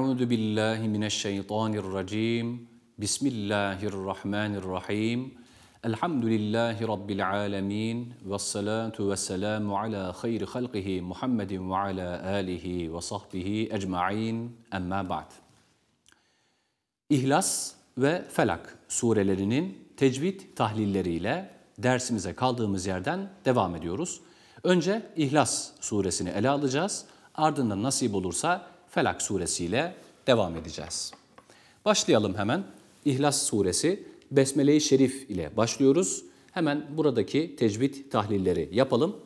Euzu billahi mineşşeytanirracim. Bismillahirrahmanirrahim. Elhamdülillahi rabbil alamin ve salatu vesselamu ala hayr halqihi Muhammedin ve ala alihi ve sahbihi ecmaîn. Emma ba'd. İhlas ve Felak surelerinin tecvid tahlilleriyle dersimize kaldığımız yerden devam ediyoruz. Önce İhlas suresini ele alacağız. Ardından nasip olursa Felak suresiyle devam edeceğiz. Başlayalım hemen. İhlas suresi Besmele-i Şerif ile başlıyoruz. Hemen buradaki tecvid tahlilleri yapalım.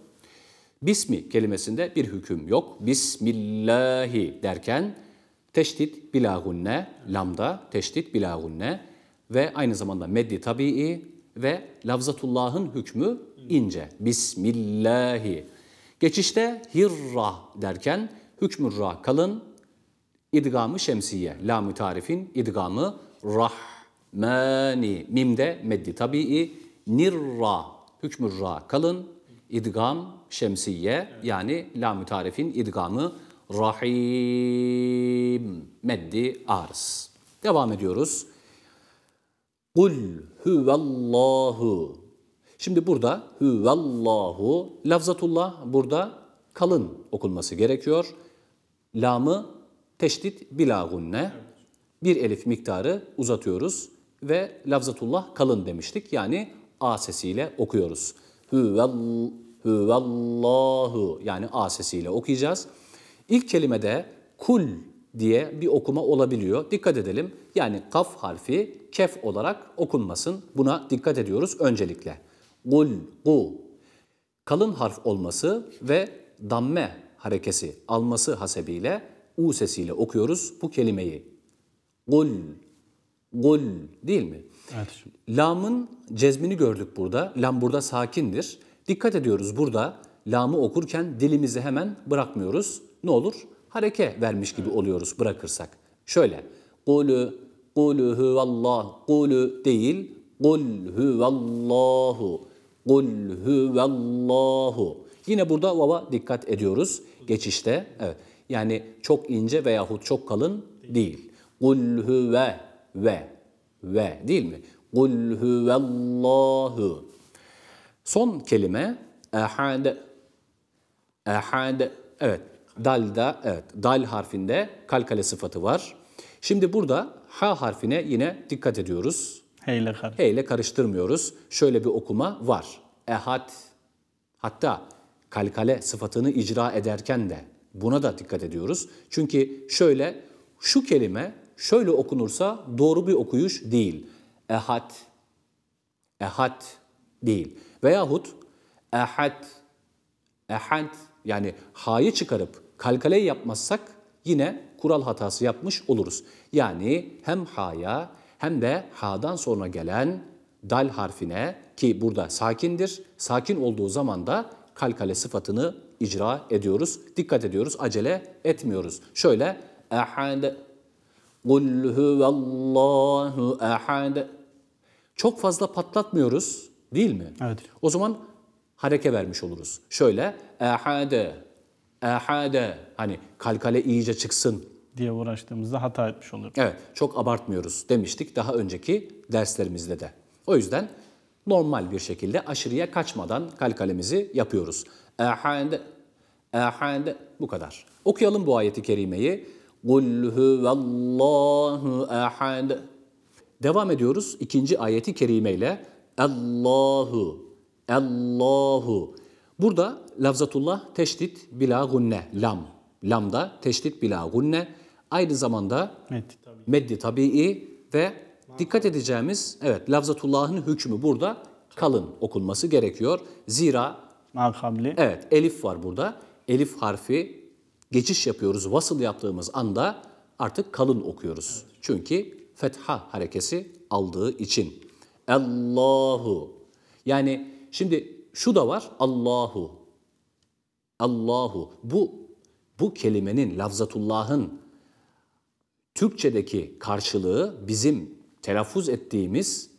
Bismi kelimesinde bir hüküm yok. Bismillahi derken teşdit bilagunne, lamda teşdit bilagunne ve aynı zamanda meddi tabii ve lafzatullahın hükmü ince. Bismillahi. Geçişte hirra derken hükmürra kalın, İdgamı şemsiye. Lam-ı tarifin idgamı rahmani. Mimde meddi tabii. Nirra. Hükmü ra kalın. İdgam şemsiye. Yani lam-ı tarifin idgamı rahim. Meddi arz. Devam ediyoruz. Kul huvallahu. Şimdi burada huvallahu lafzatullah burada kalın okunması gerekiyor. Lamı Teşdit bila gunne. Bir elif miktarı uzatıyoruz ve lafzatullah kalın demiştik. Yani A sesiyle okuyoruz. Hüvel, hüvellahu yani A sesiyle okuyacağız. İlk kelimede kul diye bir okuma olabiliyor. Dikkat edelim. Yani kaf harfi kef olarak okunmasın. Buna dikkat ediyoruz öncelikle. Kul, gu. Kalın harf olması ve damme harekesi alması hasebiyle U sesiyle okuyoruz bu kelimeyi. Gul, gul değil mi? Evet. Lamın cezmini gördük burada. Lam burada sakindir. Dikkat ediyoruz burada lamı okurken dilimizi hemen bırakmıyoruz. Ne olur? Hareke vermiş gibi oluyoruz bırakırsak. Şöyle. Kulü, kulü huvallah, kulü değil. Kul huvallahu, kul huvallahu. Yine burada vava dikkat ediyoruz. Geçişte. Evet. Yani çok ince veyahut çok kalın değil. Kul huve ve ve değil mi? Kul huvellahu. Son kelime ehad. Ehad. Evet. Dalda evet dal harfinde kalkale sıfatı var. Şimdi burada ha harfine yine dikkat ediyoruz. Heyle karıştırmıyoruz. Heyle karıştırmıyoruz. Şöyle bir okuma var. Ehad. Hatta kalkale sıfatını icra ederken de Buna da dikkat ediyoruz. Çünkü şöyle şu kelime şöyle okunursa doğru bir okuyuş değil. Ehad, ehad değil. Veyahut ehad, ehad yani ha'yı çıkarıp kalkaleyi yapmazsak yine kural hatası yapmış oluruz. Yani hem ha'ya hem de ha'dan sonra gelen dal harfine ki burada sakindir, sakin olduğu zaman da kalkale sıfatını icra ediyoruz. Dikkat ediyoruz, acele etmiyoruz. Şöyle ehad Kul huvallahu ehad Çok fazla patlatmıyoruz değil mi? Evet. O zaman hareke vermiş oluruz. Şöyle ehade ehade hani kalkale iyice çıksın diye uğraştığımızda hata etmiş oluruz. Evet, çok abartmıyoruz demiştik daha önceki derslerimizde de. O yüzden normal bir şekilde aşırıya kaçmadan kalkalemizi yapıyoruz ehad, ehad bu kadar. Okuyalım bu ayeti kerimeyi. قُلْ هُوَ اللّٰهُ اَحَدْ Devam ediyoruz ikinci ayeti kerimeyle. Allahu, Allahu. Burada lafzatullah teşdit bila gunne, lam. Lamda teşdit bila gunne. Aynı zamanda meddi tabii. meddi tabii ve dikkat edeceğimiz evet lafzatullahın hükmü burada kalın okunması gerekiyor. Zira Nakabli. Evet, elif var burada. Elif harfi geçiş yapıyoruz. Vasıl yaptığımız anda artık kalın okuyoruz. Evet. Çünkü fetha harekesi aldığı için. Allahu. Yani şimdi şu da var. Allahu. Allahu. Bu bu kelimenin lafzatullah'ın Türkçedeki karşılığı bizim telaffuz ettiğimiz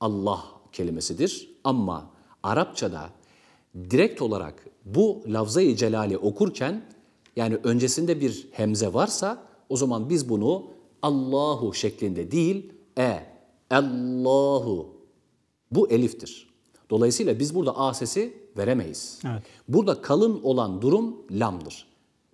Allah kelimesidir. Ama Arapçada direkt olarak bu lafzayı celali okurken yani öncesinde bir hemze varsa o zaman biz bunu Allahu şeklinde değil e Allahu bu eliftir. Dolayısıyla biz burada a sesi veremeyiz. Evet. Burada kalın olan durum lamdır.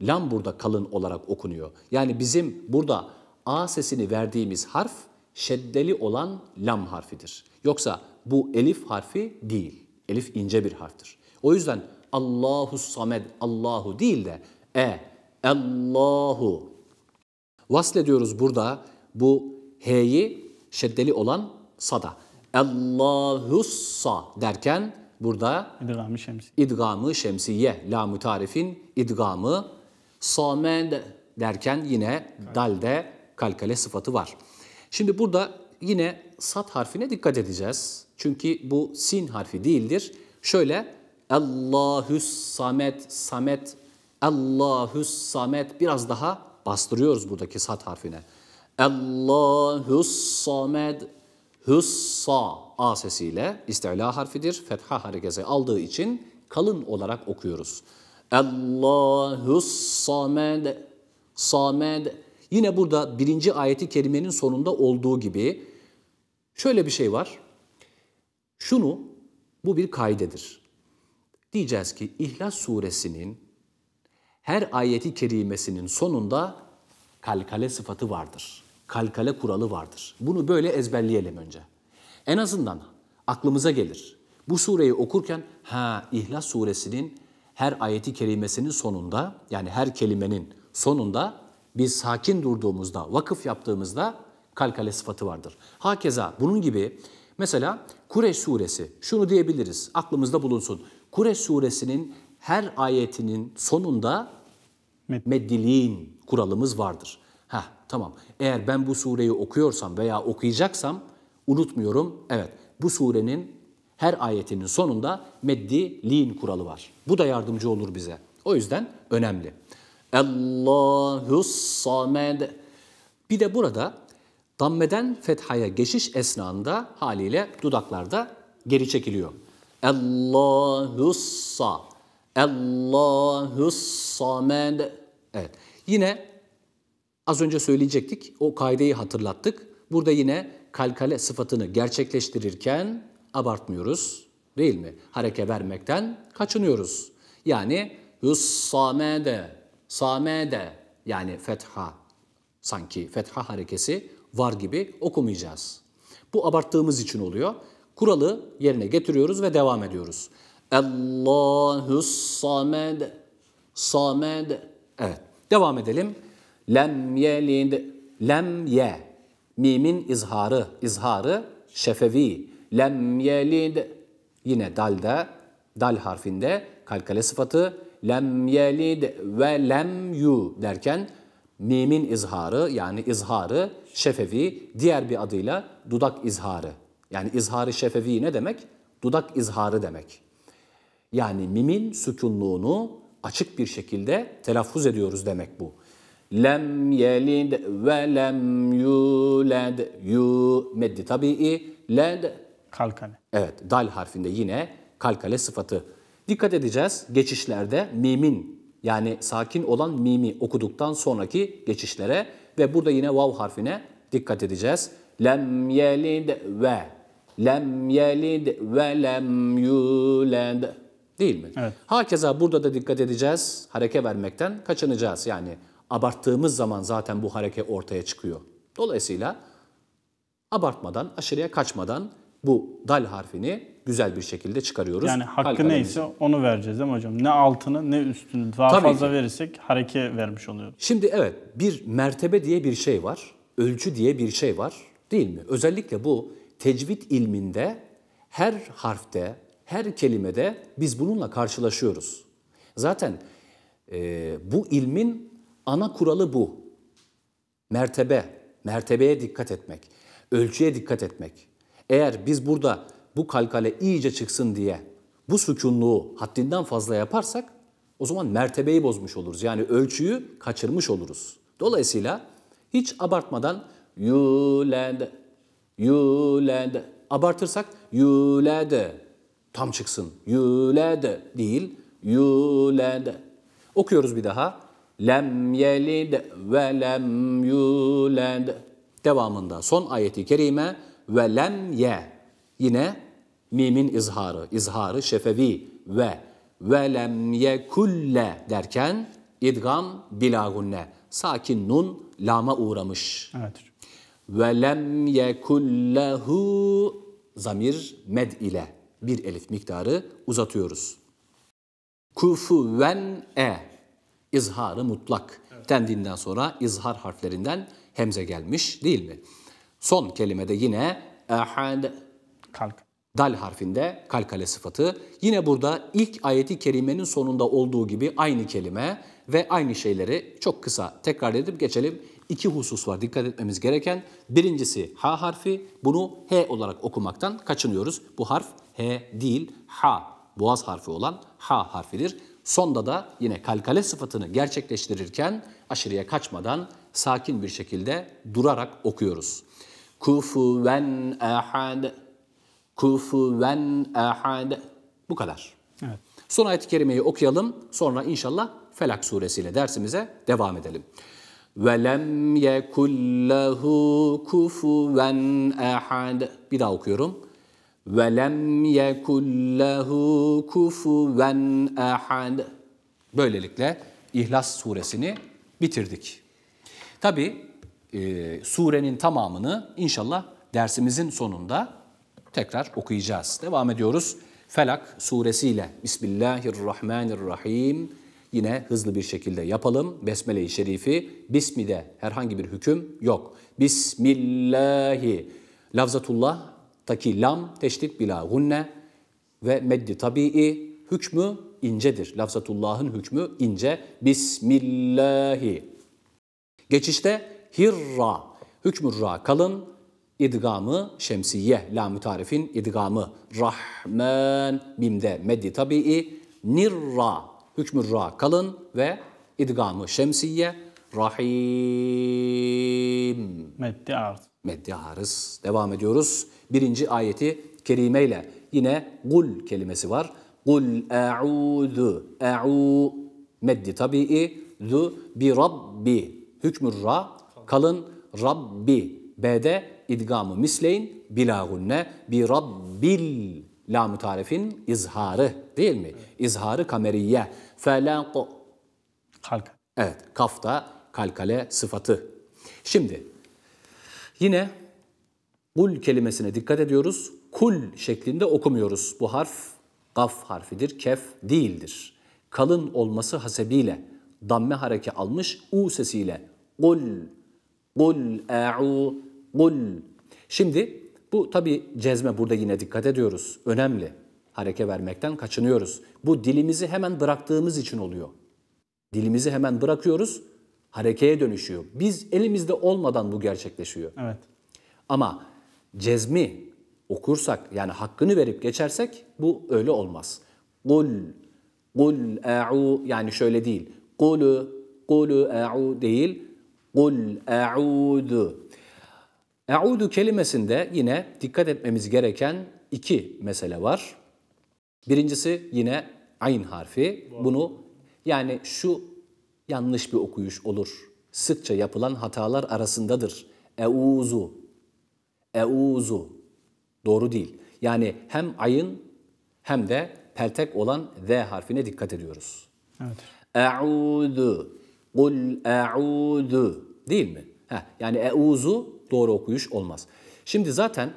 Lam burada kalın olarak okunuyor. Yani bizim burada a sesini verdiğimiz harf şeddeli olan lam harfidir. Yoksa bu elif harfi değil. Elif ince bir harftir. O yüzden Allahu Samed, Allahu değil de E, Allahu. vasl ediyoruz burada bu H'yi şeddeli olan sada. Allahussa derken burada idgamı, şemsi. idgamı şemsiye, la mutarifin idgamı, samed derken yine dalde kalkale sıfatı var. Şimdi burada yine sat harfine dikkat edeceğiz. Çünkü bu sin harfi değildir. Şöyle Allahü samet, samet, Allahü samet. Biraz daha bastırıyoruz buradaki sat harfine. Allahü samet, hüssa a sesiyle istila harfidir. Fetha harekesi aldığı için kalın olarak okuyoruz. Allahü samet samet Yine burada birinci ayeti kerimenin sonunda olduğu gibi şöyle bir şey var. Şunu, bu bir kaydedir diyeceğiz ki İhlas suresinin her ayeti kerimesinin sonunda kalkale sıfatı vardır. Kalkale kuralı vardır. Bunu böyle ezberleyelim önce. En azından aklımıza gelir. Bu sureyi okurken ha İhlas suresinin her ayeti kerimesinin sonunda yani her kelimenin sonunda biz sakin durduğumuzda, vakıf yaptığımızda kalkale sıfatı vardır. Hakeza bunun gibi mesela Kureyş suresi şunu diyebiliriz aklımızda bulunsun. Kure suresinin her ayetinin sonunda meddiliğin kuralımız vardır. Ha tamam eğer ben bu sureyi okuyorsam veya okuyacaksam unutmuyorum. Evet bu surenin her ayetinin sonunda meddiliğin kuralı var. Bu da yardımcı olur bize. O yüzden önemli. Allahu samed. Bir de burada dammeden fethaya geçiş esnasında haliyle dudaklarda geri çekiliyor. Allahussa. Allahussamed. Evet. Yine az önce söyleyecektik. O kaideyi hatırlattık. Burada yine kalkale sıfatını gerçekleştirirken abartmıyoruz. Değil mi? Hareke vermekten kaçınıyoruz. Yani hussamede, samede yani fetha sanki fetha harekesi var gibi okumayacağız. Bu abarttığımız için oluyor. Kuralı yerine getiriyoruz ve devam ediyoruz. Allahu samed. Samed. Evet. Devam edelim. Lem yelid. Lem ye. Mimin izharı. izharı şefevi. Lem yelid. Yine dalda, dal harfinde kalkale sıfatı. Lem yelid ve lem yu derken mimin izharı yani izharı şefevi diğer bir adıyla dudak izharı yani izhari şefevi ne demek? Dudak izharı demek. Yani mimin sükunluğunu açık bir şekilde telaffuz ediyoruz demek bu. Lem yelid ve lem yuled yu meddi tabii led kalkale. Evet dal harfinde yine kalkale sıfatı. Dikkat edeceğiz geçişlerde mimin yani sakin olan mimi okuduktan sonraki geçişlere ve burada yine vav harfine dikkat edeceğiz. Lem yelid ve Lem yelid ve lem yuled. Değil mi? Evet. Hakeza burada da dikkat edeceğiz. Hareke vermekten kaçınacağız. Yani abarttığımız zaman zaten bu hareke ortaya çıkıyor. Dolayısıyla abartmadan, aşırıya kaçmadan bu dal harfini güzel bir şekilde çıkarıyoruz. Yani hakkı Kalk neyse alemimize. onu vereceğiz değil mi hocam? Ne altını ne üstünü daha Tabii fazla ki. verirsek hareke vermiş oluyoruz. Şimdi evet bir mertebe diye bir şey var. Ölçü diye bir şey var değil mi? Özellikle bu tecvid ilminde her harfte, her kelimede biz bununla karşılaşıyoruz. Zaten e, bu ilmin ana kuralı bu. Mertebe, mertebeye dikkat etmek, ölçüye dikkat etmek. Eğer biz burada bu kalkale iyice çıksın diye bu sükunluğu haddinden fazla yaparsak o zaman mertebeyi bozmuş oluruz. Yani ölçüyü kaçırmış oluruz. Dolayısıyla hiç abartmadan yuled Yulede. Abartırsak yulede. Tam çıksın. Yulede değil. Yulede. Okuyoruz bir daha. Lem yelide ve lem yulede Devamında son ayeti kerime ve lem ye. Yine mimin izharı, izharı şefevi ve ve lem ye kulle derken idgam bilagunne. Sakin nun lama uğramış. Evet ve lem yekullehu zamir med ile bir elif miktarı uzatıyoruz. Kufu ven e izharı mutlak. Evet. Tendinden sonra izhar harflerinden hemze gelmiş değil mi? Son kelimede yine ehad kalk. Dal harfinde kalkale sıfatı. Yine burada ilk ayeti kerimenin sonunda olduğu gibi aynı kelime ve aynı şeyleri çok kısa tekrar edip geçelim iki husus var dikkat etmemiz gereken. Birincisi ha harfi. Bunu H olarak okumaktan kaçınıyoruz. Bu harf H değil ha. Boğaz harfi olan ha harfidir. Sonda da yine kalkale sıfatını gerçekleştirirken aşırıya kaçmadan sakin bir şekilde durarak okuyoruz. Kufuven ahad. Kufuven ahad. Bu kadar. Evet. Son ayet-i kerimeyi okuyalım. Sonra inşallah Felak suresiyle dersimize devam edelim. وَلَمْ يَكُلْ لَهُ كُفُوًا اَحَدٍ Bir daha okuyorum. وَلَمْ يَكُلْ لَهُ كُفُوًا اَحَدٍ Böylelikle İhlas suresini bitirdik. Tabi e, surenin tamamını inşallah dersimizin sonunda tekrar okuyacağız. Devam ediyoruz. Felak suresiyle Bismillahirrahmanirrahim yine hızlı bir şekilde yapalım. Besmele-i Şerifi, Bismi'de herhangi bir hüküm yok. Bismillahi, Lafzatullah, taki lam, teşdit bila gunne ve meddi tabii hükmü incedir. Lafzatullah'ın hükmü ince. Bismillahi. Geçişte hirra, hükmü ra kalın, idgamı şemsiye, lam tarifin idgamı. Rahman, bimde meddi tabii, nirra, Hükmü ra kalın ve idgamı şemsiye rahim. Meddi arz. Meddi arız. Devam ediyoruz. Birinci ayeti kerime yine gul kelimesi var. Gul e'udu. E'u meddi tabii. Zu bi rabbi. Hükmü ra kalın. Rabbi. B'de idgamı misleyin. Bilagunne bi rabbil Lam-ı tarifin izharı değil mi? Evet. İzharı kameriye. Felanku. Halka. Evet. Kafta kalkale sıfatı. Şimdi yine kul kelimesine dikkat ediyoruz. Kul şeklinde okumuyoruz. Bu harf gaf harfidir. Kef değildir. Kalın olması hasebiyle damme hareke almış u sesiyle. Kul, kul, e'u, kul. Şimdi bu tabi cezme burada yine dikkat ediyoruz. Önemli. Hareke vermekten kaçınıyoruz. Bu dilimizi hemen bıraktığımız için oluyor. Dilimizi hemen bırakıyoruz, harekeye dönüşüyor. Biz elimizde olmadan bu gerçekleşiyor. Evet. Ama cezmi okursak yani hakkını verip geçersek bu öyle olmaz. Kul, kul e'u yani şöyle değil. Kulu, kulu e'u değil. Kul e'udu Eûdu kelimesinde yine dikkat etmemiz gereken iki mesele var. Birincisi yine ayn harfi. Bunu yani şu yanlış bir okuyuş olur. Sıkça yapılan hatalar arasındadır. Euzu. Euzu. Doğru değil. Yani hem ayın hem de peltek olan v harfine dikkat ediyoruz. Evet. Euzu. Kul euzu. Değil mi? Heh, yani euzu doğru okuyuş olmaz. Şimdi zaten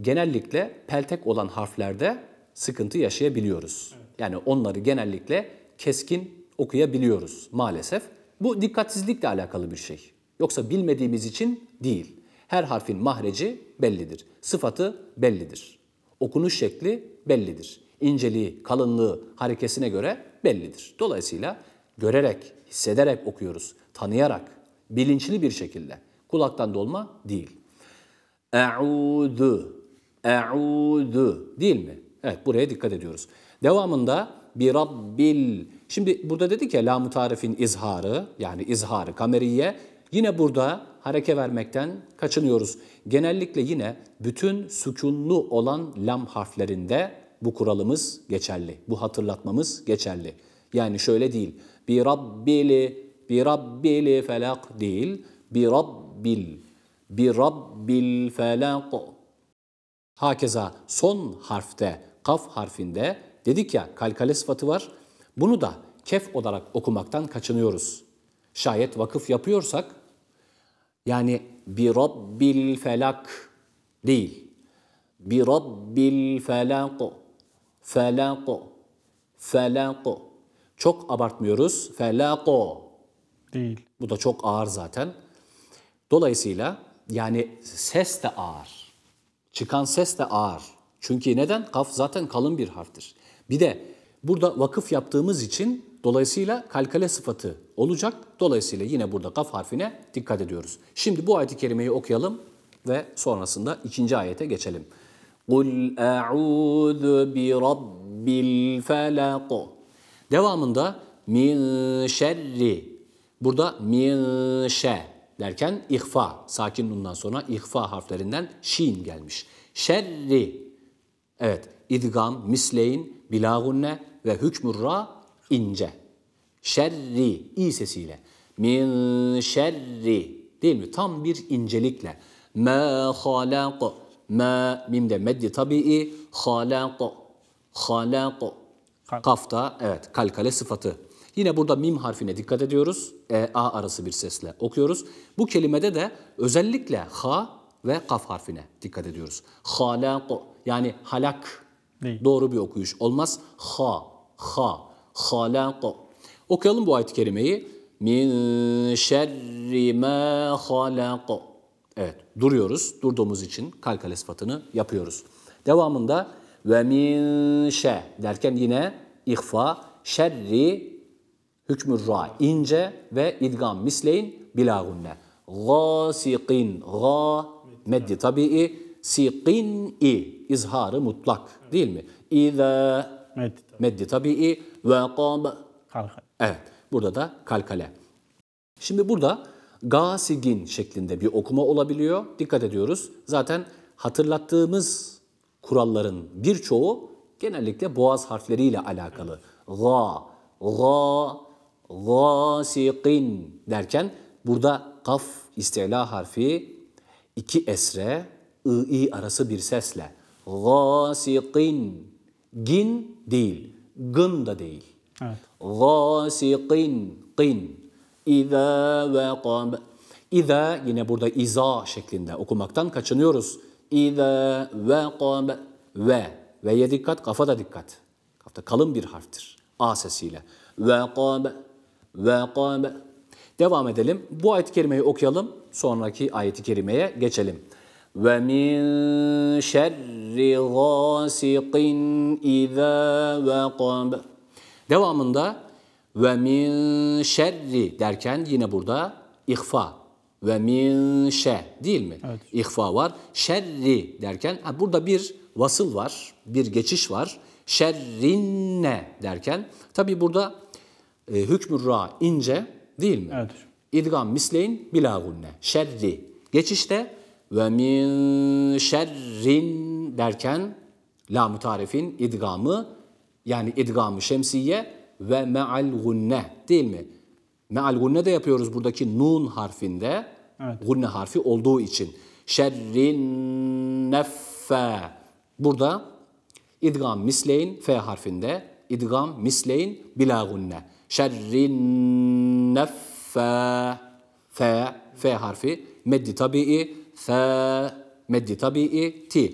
genellikle peltek olan harflerde sıkıntı yaşayabiliyoruz. Yani onları genellikle keskin okuyabiliyoruz maalesef. Bu dikkatsizlikle alakalı bir şey. Yoksa bilmediğimiz için değil. Her harfin mahreci bellidir. Sıfatı bellidir. Okunuş şekli bellidir. İnceliği, kalınlığı, harekesine göre bellidir. Dolayısıyla görerek, hissederek okuyoruz. Tanıyarak, bilinçli bir şekilde. Kulaktan dolma değil. E'udu, e'udu değil mi? Evet buraya dikkat ediyoruz. Devamında bir rabbil. Şimdi burada dedi ki lam tarifin izharı yani izharı kameriye. Yine burada hareke vermekten kaçınıyoruz. Genellikle yine bütün sükunlu olan lam harflerinde bu kuralımız geçerli. Bu hatırlatmamız geçerli. Yani şöyle değil. Bir rabbili, bir rabbili felak değil. Bir rabbili Rabbil, bi Rabbil felak. Hakeza son harfte, kaf harfinde dedik ya kalkale sıfatı var. Bunu da kef olarak okumaktan kaçınıyoruz. Şayet vakıf yapıyorsak yani bi Rabbil felak değil. Bi Rabbil felak, felak, felak. Çok abartmıyoruz. Felako. Değil. Bu da çok ağır zaten. Dolayısıyla yani ses de ağır. Çıkan ses de ağır. Çünkü neden? Kaf zaten kalın bir harftir. Bir de burada vakıf yaptığımız için dolayısıyla kalkale sıfatı olacak. Dolayısıyla yine burada kaf harfine dikkat ediyoruz. Şimdi bu ayet-i kerimeyi okuyalım ve sonrasında ikinci ayete geçelim. قُلْ اَعُوذُ بِرَبِّ الْفَلَقُ Devamında min şerri. Burada min şe derken ihfa, sakin nundan sonra ihfa harflerinden şin gelmiş. Şerri, evet idgam, misleyin, bilagunne ve hükmurra ince. Şerri, i sesiyle. Min şerri, değil mi? Tam bir incelikle. Ma halak, ma mimde meddi tabii, halak, halak. Kafta, evet kalkale sıfatı Yine burada mim harfine dikkat ediyoruz. E, A arası bir sesle okuyoruz. Bu kelimede de özellikle ha ve kaf harfine dikkat ediyoruz. Halak yani halak Değil. doğru bir okuyuş olmaz. Ha, ha, halak. Okuyalım bu ayet-i kerimeyi. Min şerri ma halak. Evet duruyoruz. Durduğumuz için kalkale sıfatını yapıyoruz. Devamında ve min şe derken yine ihfa şerri Hükmü ra ince ve idgam misleyin bila gunne. siqin ga meddi tabii, siqin i izharı mutlak değil mi? İza meddi tabii ve qab Evet. Burada da kalkale. Şimdi burada gasigin şeklinde bir okuma olabiliyor. Dikkat ediyoruz. Zaten hatırlattığımız kuralların birçoğu genellikle boğaz harfleriyle alakalı. Ga, ga, gâsikin derken burada kaf istila harfi iki esre ı-i arası bir sesle gâsikin gin değil gın da değil. Evet. Gâsikin kin İza ve kab. İza yine burada iza şeklinde okumaktan kaçınıyoruz. İza ve kab. Ve. Ve'ye dikkat, kafa da dikkat. Kafta kalın bir harftir. A sesiyle. Ve kab ve kâme. Devam edelim. Bu ayet-i kerimeyi okuyalım. Sonraki ayeti kerimeye geçelim. Ve min şerri gâsikin izâ vekab. Devamında ve min şerri derken yine burada ihfa ve min şe değil mi? Evet. İhfa var. Şerri derken ha, burada bir vasıl var, bir geçiş var. Şerrinne derken tabi burada e, hükmü ra ince değil mi? Evet. İdgam misleyin bila gunne. Şerri. Geçişte ve min şerrin derken la mutarifin idgamı yani idgamı şemsiye ve me'al gunne değil mi? Me'al gunne de yapıyoruz buradaki nun harfinde. Evet. Gunne harfi olduğu için. Şerrin neffe. Burada idgam misleyin F harfinde İdgam misleyn bila gunne. Şerrin neffe. Fe, fe harfi. Meddi tabii. Fe, meddi tabii. t.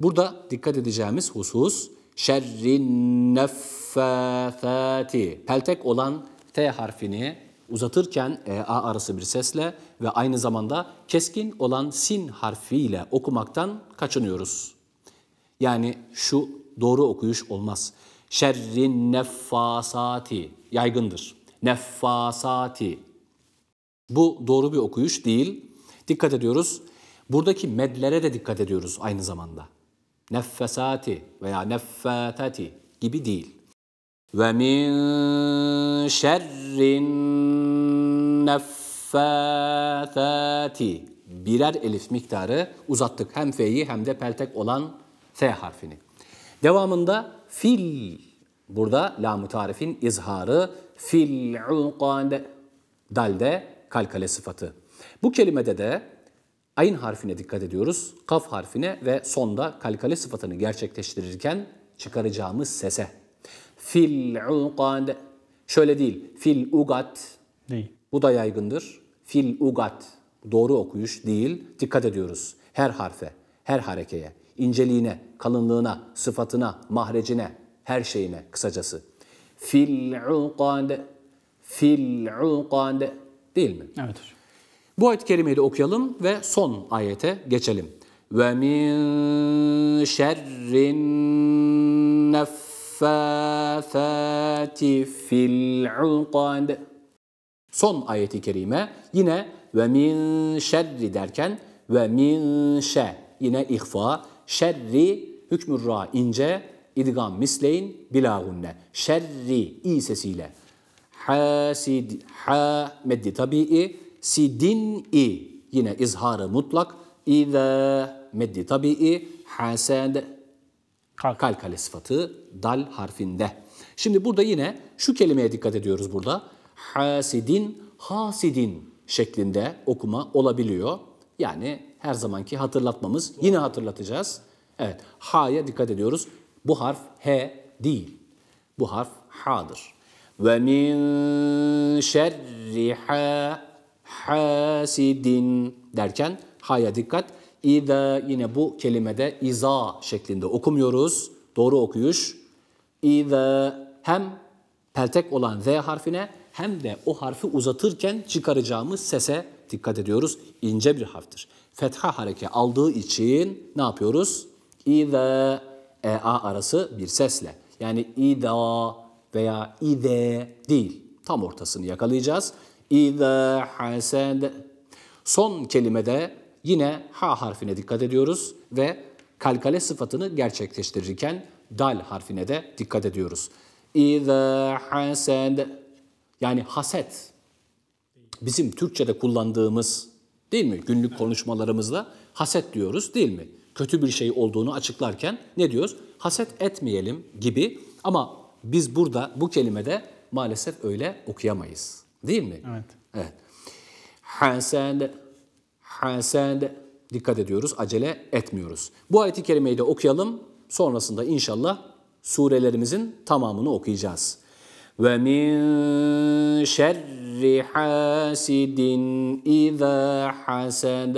Burada dikkat edeceğimiz husus şerrin neffâthâti. Peltek olan T harfini uzatırken e, A arası bir sesle ve aynı zamanda keskin olan sin harfiyle okumaktan kaçınıyoruz. Yani şu doğru okuyuş olmaz şerrin neffasati yaygındır. Neffasati. Bu doğru bir okuyuş değil. Dikkat ediyoruz. Buradaki medlere de dikkat ediyoruz aynı zamanda. Neffesati veya neffatati gibi değil. Ve min şerrin neffatati. Birer elif miktarı uzattık. Hem fe'yi hem de peltek olan F harfini. Devamında fil. Burada lam tarifin izharı fil ukade. Dalde kalkale sıfatı. Bu kelimede de ayın harfine dikkat ediyoruz. Kaf harfine ve sonda kalkale sıfatını gerçekleştirirken çıkaracağımız sese. Fil ukade. Şöyle değil. Fil ugat. Değil. Bu da yaygındır. Fil ugat. Doğru okuyuş değil. Dikkat ediyoruz. Her harfe, her harekeye. İnceliğine, kalınlığına, sıfatına, mahrecine, her şeyine kısacası. Fil ukad, fil ukad değil mi? Evet Bu ayet-i kerimeyi de okuyalım ve son ayete geçelim. Ve min şerrin neffâfâti fil ukad. Son ayeti kerime yine ve min şerri derken ve min şe yine ihfa Şerri hükmü ra ince idgam misleyin bilagunne. Şerri i sesiyle. Hasid ha meddi tabii sidin i yine izharı mutlak İza meddi tabii hasad kalkale sıfatı dal harfinde. Şimdi burada yine şu kelimeye dikkat ediyoruz burada. Hasidin hasidin şeklinde okuma olabiliyor. Yani her zamanki hatırlatmamız. Yine hatırlatacağız. Evet. Ha'ya dikkat ediyoruz. Bu harf H değil. Bu harf Ha'dır. Ve min şerri ha hasidin derken ha'ya dikkat. İza yine bu kelimede iza şeklinde okumuyoruz. Doğru okuyuş. İza hem peltek olan z harfine hem de o harfi uzatırken çıkaracağımız sese dikkat ediyoruz. İnce bir harftir fetha hareke aldığı için ne yapıyoruz? İ ve e a arası bir sesle. Yani ida veya ide değil. Tam ortasını yakalayacağız. İ'de hasede. Son kelimede yine ha harfine dikkat ediyoruz ve kalkale sıfatını gerçekleştirirken dal harfine de dikkat ediyoruz. İ'de hased yani haset. Bizim Türkçe'de kullandığımız Değil mi? Günlük konuşmalarımızda haset diyoruz değil mi? Kötü bir şey olduğunu açıklarken ne diyoruz? Haset etmeyelim gibi ama biz burada bu kelimede maalesef öyle okuyamayız. Değil mi? Evet. Evet. Hasad, hasad. Dikkat ediyoruz, acele etmiyoruz. Bu ayeti kerimeyi de okuyalım. Sonrasında inşallah surelerimizin tamamını okuyacağız. وَمِنْ شَرِّ حَاسِدٍ اِذَا حَسَدَ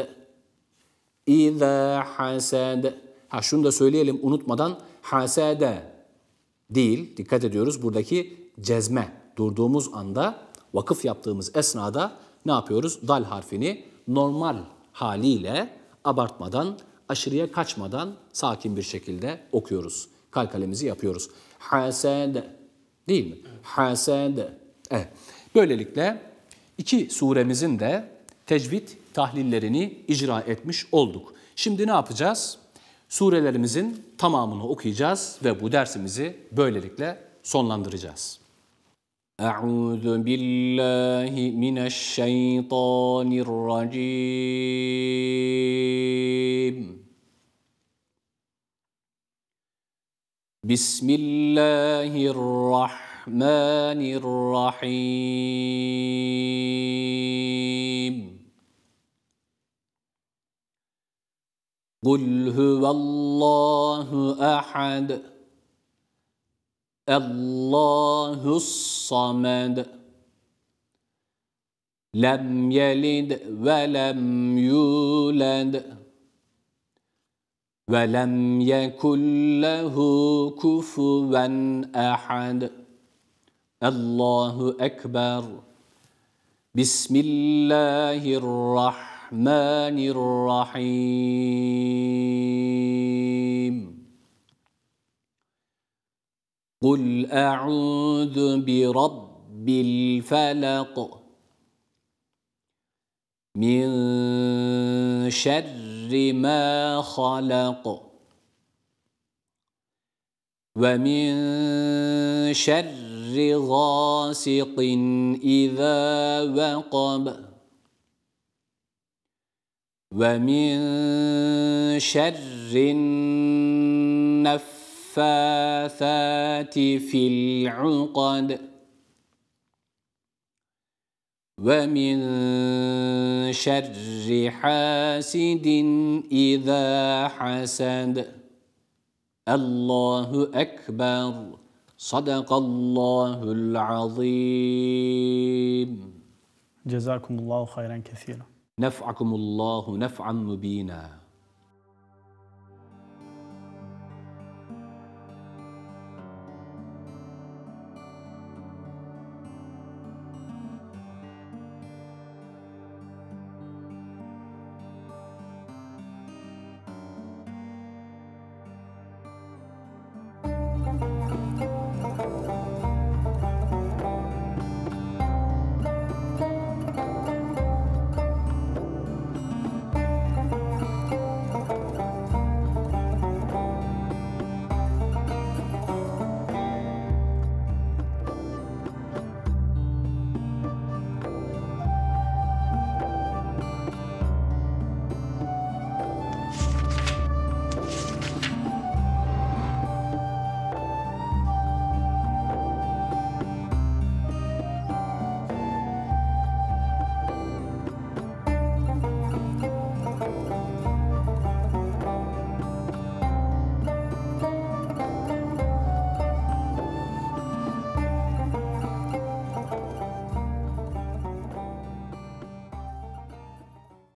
اِذَا حَسَدَ Ha şunu da söyleyelim unutmadan hasede değil dikkat ediyoruz buradaki cezme durduğumuz anda vakıf yaptığımız esnada ne yapıyoruz? Dal harfini normal haliyle abartmadan, aşırıya kaçmadan sakin bir şekilde okuyoruz. Kalkalemizi yapıyoruz. Hasede Değil mi? Hased. Evet. Eh. Böylelikle iki suremizin de tecvid tahlillerini icra etmiş olduk. Şimdi ne yapacağız? Surelerimizin tamamını okuyacağız ve bu dersimizi böylelikle sonlandıracağız. Euzu billahi mineşşeytanirracim. بسم الله الرحمن الرحيم قل هو الله احد الله الصمد لم يلد ولم يولد ولم يكن له كفوا احد الله اكبر بسم الله الرحمن الرحيم قل اعوذ برب الفلق من شر شر ما خلق ومن شر غاسق إذا وقب ومن شر النفاثات في العقد ومن شر حاسد إذا حسد الله أكبر صدق الله العظيم جزاكم الله خيرا كثيرا نفعكم الله نفعا مبينا